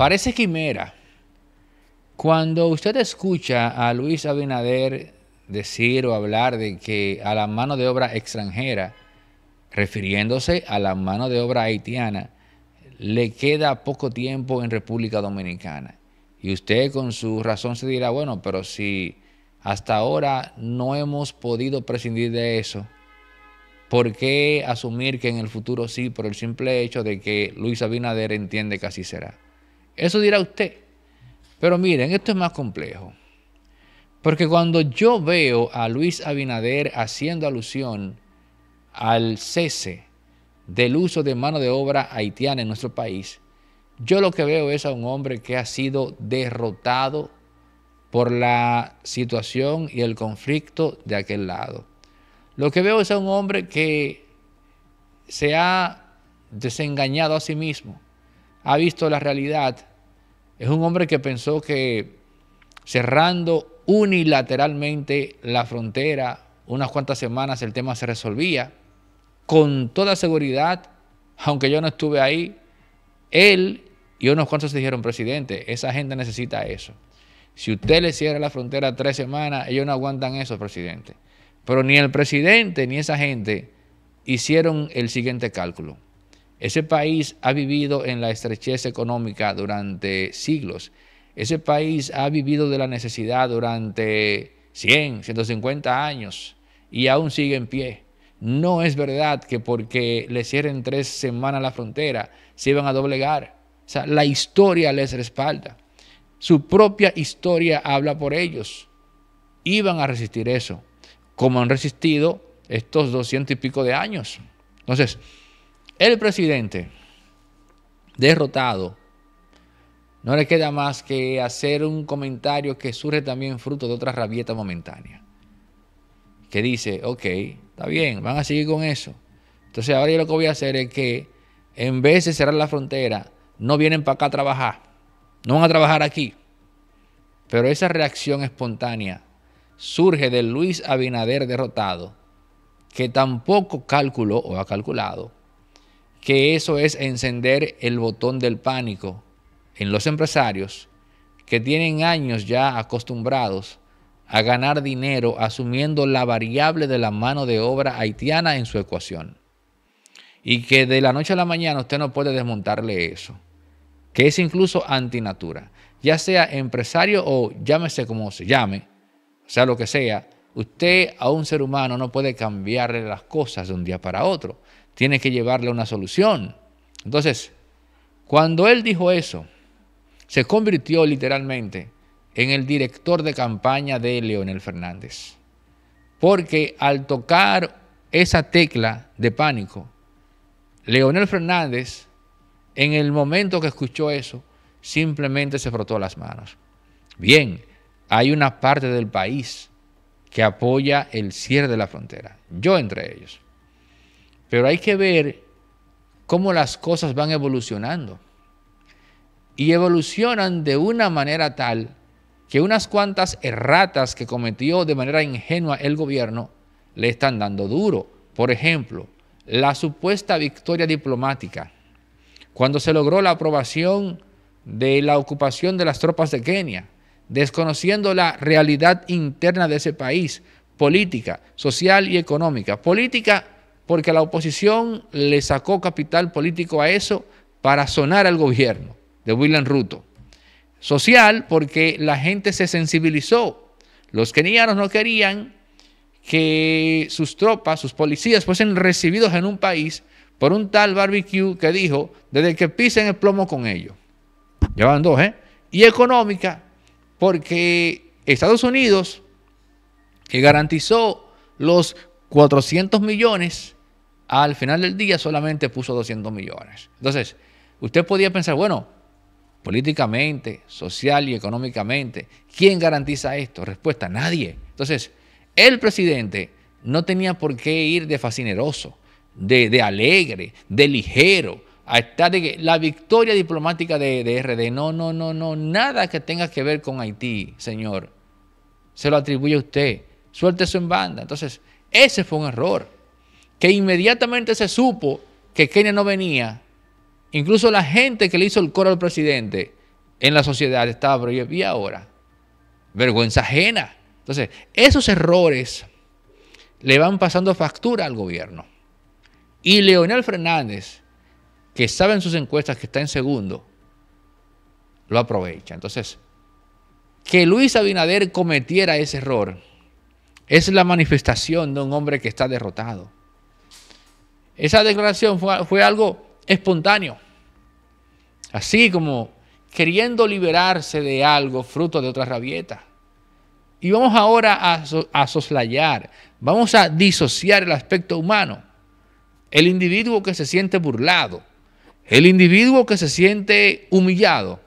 Parece quimera. Cuando usted escucha a Luis Abinader decir o hablar de que a la mano de obra extranjera, refiriéndose a la mano de obra haitiana, le queda poco tiempo en República Dominicana. Y usted con su razón se dirá, bueno, pero si hasta ahora no hemos podido prescindir de eso, ¿por qué asumir que en el futuro sí por el simple hecho de que Luis Abinader entiende que así será? Eso dirá usted. Pero miren, esto es más complejo. Porque cuando yo veo a Luis Abinader haciendo alusión al cese del uso de mano de obra haitiana en nuestro país, yo lo que veo es a un hombre que ha sido derrotado por la situación y el conflicto de aquel lado. Lo que veo es a un hombre que se ha desengañado a sí mismo, ha visto la realidad es un hombre que pensó que cerrando unilateralmente la frontera unas cuantas semanas el tema se resolvía. Con toda seguridad, aunque yo no estuve ahí, él y unos cuantos dijeron, presidente, esa gente necesita eso. Si usted le cierra la frontera tres semanas, ellos no aguantan eso, presidente. Pero ni el presidente ni esa gente hicieron el siguiente cálculo. Ese país ha vivido en la estrechez económica durante siglos. Ese país ha vivido de la necesidad durante 100, 150 años y aún sigue en pie. No es verdad que porque le cierren tres semanas la frontera se iban a doblegar. O sea, la historia les respalda. Su propia historia habla por ellos. Iban a resistir eso, como han resistido estos 200 y pico de años. Entonces, el presidente, derrotado, no le queda más que hacer un comentario que surge también fruto de otra rabieta momentánea. Que dice, ok, está bien, van a seguir con eso. Entonces ahora yo lo que voy a hacer es que en vez de cerrar la frontera, no vienen para acá a trabajar. No van a trabajar aquí. Pero esa reacción espontánea surge de Luis Abinader derrotado, que tampoco calculó o ha calculado que eso es encender el botón del pánico en los empresarios que tienen años ya acostumbrados a ganar dinero asumiendo la variable de la mano de obra haitiana en su ecuación. Y que de la noche a la mañana usted no puede desmontarle eso, que es incluso antinatura. Ya sea empresario o llámese como se llame, sea lo que sea, usted a un ser humano no puede cambiarle las cosas de un día para otro tiene que llevarle una solución. Entonces, cuando él dijo eso, se convirtió literalmente en el director de campaña de Leonel Fernández. Porque al tocar esa tecla de pánico, Leonel Fernández, en el momento que escuchó eso, simplemente se frotó las manos. Bien, hay una parte del país que apoya el cierre de la frontera, yo entre ellos. Pero hay que ver cómo las cosas van evolucionando. Y evolucionan de una manera tal que unas cuantas erratas que cometió de manera ingenua el gobierno le están dando duro. Por ejemplo, la supuesta victoria diplomática. Cuando se logró la aprobación de la ocupación de las tropas de Kenia, desconociendo la realidad interna de ese país, política, social y económica. Política porque la oposición le sacó capital político a eso para sonar al gobierno de William Ruto. Social, porque la gente se sensibilizó. Los kenianos no querían que sus tropas, sus policías fuesen recibidos en un país por un tal barbecue que dijo, desde que pisen el plomo con ellos. Ya van dos, ¿eh? Y económica, porque Estados Unidos, que garantizó los 400 millones al final del día solamente puso 200 millones. Entonces, usted podía pensar, bueno, políticamente, social y económicamente, ¿quién garantiza esto? Respuesta, nadie. Entonces, el presidente no tenía por qué ir de fascineroso, de, alegre, de ligero, a estar de que la victoria diplomática de, de RD, no, no, no, no, nada que tenga que ver con Haití, señor. Se lo atribuye a usted. Suelte eso en banda. Entonces, ese fue un error que inmediatamente se supo que Kenia no venía, incluso la gente que le hizo el coro al presidente en la sociedad estaba, prohibida ahora? Vergüenza ajena. Entonces, esos errores le van pasando factura al gobierno. Y Leonel Fernández, que sabe en sus encuestas que está en segundo, lo aprovecha. Entonces, que Luis Abinader cometiera ese error es la manifestación de un hombre que está derrotado esa declaración fue, algo espontáneo. Así como queriendo liberarse de algo, fruto de otra rabieta. Y vamos ahora a, a, soslayar, vamos a disociar el aspecto humano. El individuo que se siente burlado, el individuo que se siente humillado.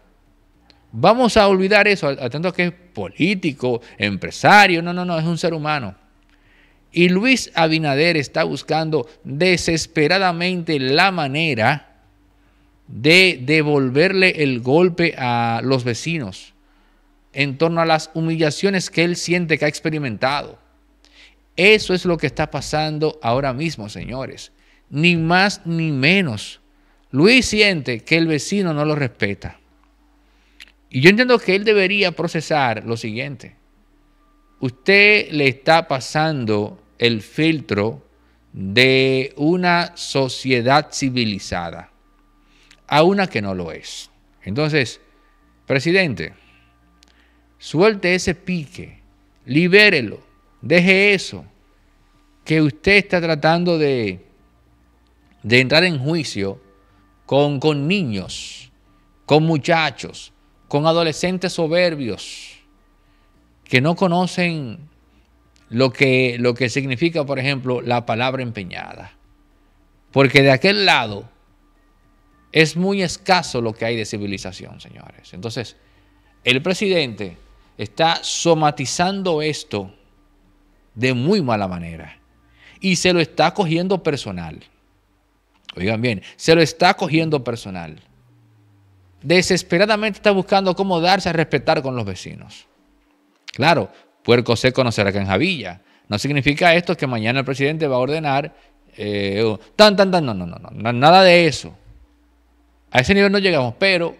Vamos a olvidar eso, atento a que es político, empresario, no, no, no, es un ser humano. Y Luis Abinader está buscando desesperadamente la manera de devolverle el golpe a los vecinos en torno a las humillaciones que él siente que ha experimentado. Eso es lo que está pasando ahora mismo, señores. Ni más ni menos. Luis siente que el vecino no lo respeta. Y yo entiendo que él debería procesar lo siguiente. Usted le está pasando el filtro de una sociedad civilizada a una que no lo es. Entonces, presidente, suelte ese pique, libérelo, deje eso, que usted está tratando de, de entrar en juicio con, con niños, con muchachos, con adolescentes soberbios que no conocen lo que, lo que significa, por ejemplo, la palabra empeñada. Porque de aquel lado es muy escaso lo que hay de civilización, señores. Entonces, el presidente está somatizando esto de muy mala manera y se lo está cogiendo personal. Oigan bien, se lo está cogiendo personal. Desesperadamente está buscando cómo darse a respetar con los vecinos. Claro, Puerco seco no será canjavilla. No significa esto que mañana el presidente va a ordenar eh, tan, tan, tan. No, no, no, no, nada de eso. A ese nivel no llegamos, pero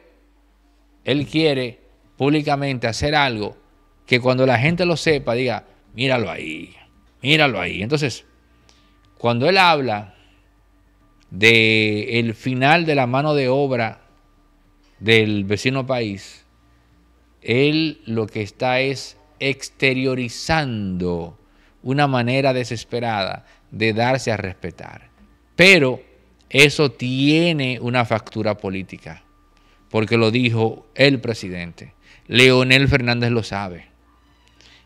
él quiere públicamente hacer algo que cuando la gente lo sepa diga, míralo ahí, míralo ahí. Entonces, cuando él habla de el final de la mano de obra del vecino país, él lo que está es exteriorizando una manera desesperada de darse a respetar. Pero eso tiene una factura política, porque lo dijo el presidente. Leonel Fernández lo sabe.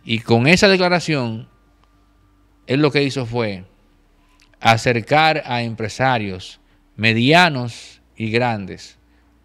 Y con esa declaración, él lo que hizo fue acercar a empresarios medianos y grandes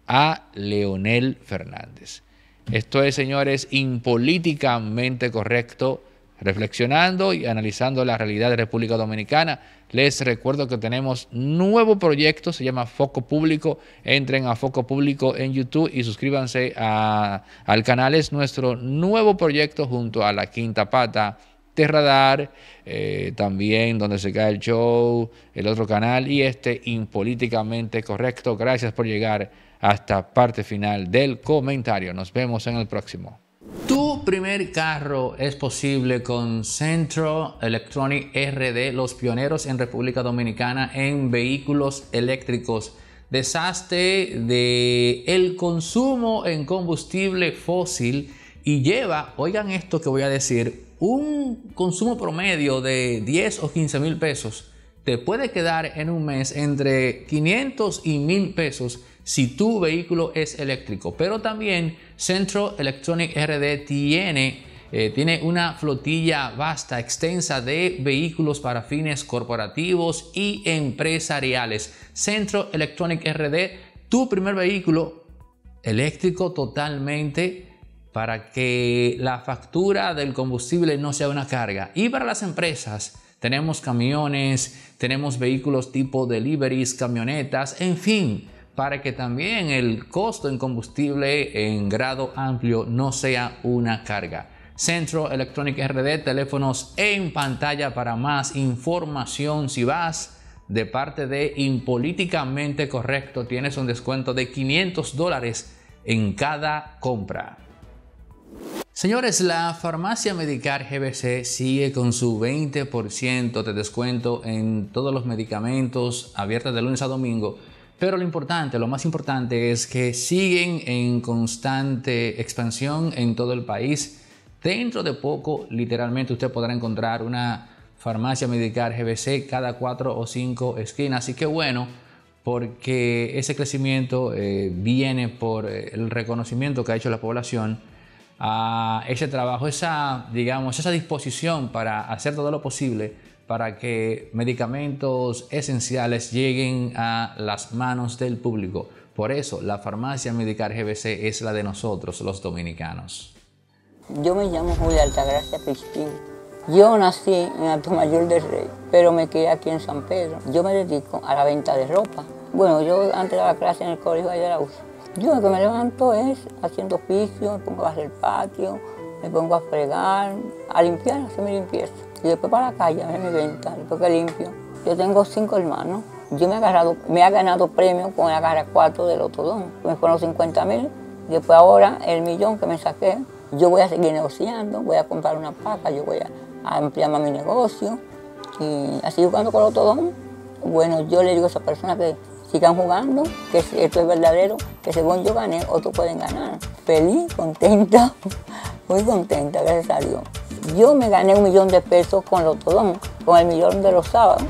a Leonel Fernández. Esto es, señores, impolíticamente correcto. Reflexionando y analizando la realidad de República Dominicana, les recuerdo que tenemos nuevo proyecto, se llama Foco Público. Entren a Foco Público en YouTube y suscríbanse al canal. Es nuestro nuevo proyecto junto a La Quinta Pata, de Radar, eh, también Donde se cae el show, el otro canal y este Impolíticamente Correcto. Gracias por llegar hasta parte final del comentario. Nos vemos en el próximo. Tu primer carro es posible con Centro Electronic RD, los pioneros en República Dominicana en vehículos eléctricos. Desastre de el consumo en combustible fósil y lleva, oigan esto que voy a decir, un consumo promedio de 10 o 15 mil pesos. Te puede quedar en un mes entre 500 y 1000 pesos si tu vehículo es eléctrico. Pero también Centro Electronic RD eh, tiene, una flotilla vasta, extensa de vehículos para fines corporativos y empresariales. Centro Electronic RD, tu primer vehículo eléctrico totalmente para que la factura del combustible no sea una carga. Y para las empresas, tenemos camiones, tenemos vehículos tipo deliveries, camionetas, en fin, para que también el costo en combustible en grado amplio no sea una carga. Centro Electronic RD, teléfonos en pantalla para más información. Si vas de parte de Impolíticamente Correcto, tienes un descuento de 500 dólares en cada compra. Señores, la farmacia medical GBC sigue con su 20% de descuento en todos los medicamentos abiertos de lunes a domingo pero lo importante, lo más importante es que siguen en constante expansión en todo el país. Dentro de poco, literalmente, usted podrá encontrar una farmacia medical GBC cada cuatro o cinco esquinas. Así que bueno, porque ese crecimiento eh, viene por eh, el reconocimiento que ha hecho la población a ah, ese trabajo, esa, digamos, esa disposición para hacer todo lo posible para que medicamentos esenciales lleguen a las manos del público. Por eso la farmacia Medicar GBC es la de nosotros, los dominicanos. Yo me llamo Julia Altagracia Pistín. Yo nací en Mayor del Rey, pero me quedé aquí en San Pedro. Yo me dedico a la venta de ropa. Bueno, yo antes daba clase en el colegio de Araújo. Yo lo que me levanto es haciendo oficio, me pongo a hacer el patio, me pongo a fregar, a limpiar, a hacer mi limpieza y después para la calle, a ver, mi venta, después que limpio. Yo tengo cinco hermanos. Yo me he, agarrado, me ha ganado premio con la cara 4 del Otodón. Me fueron 50 mil. Después ahora el millón que me saqué, yo voy a seguir negociando, voy a comprar una paca, yo voy a, ampliar mi negocio. Y así jugando con el Otodón, bueno, yo le digo a esa persona que sigan jugando, que esto es verdadero, que según yo gané, otros pueden ganar. Feliz, contenta, muy contenta, gracias a Dios. Yo me gané un millón de pesos con Lotodón, con el millón de los sábados.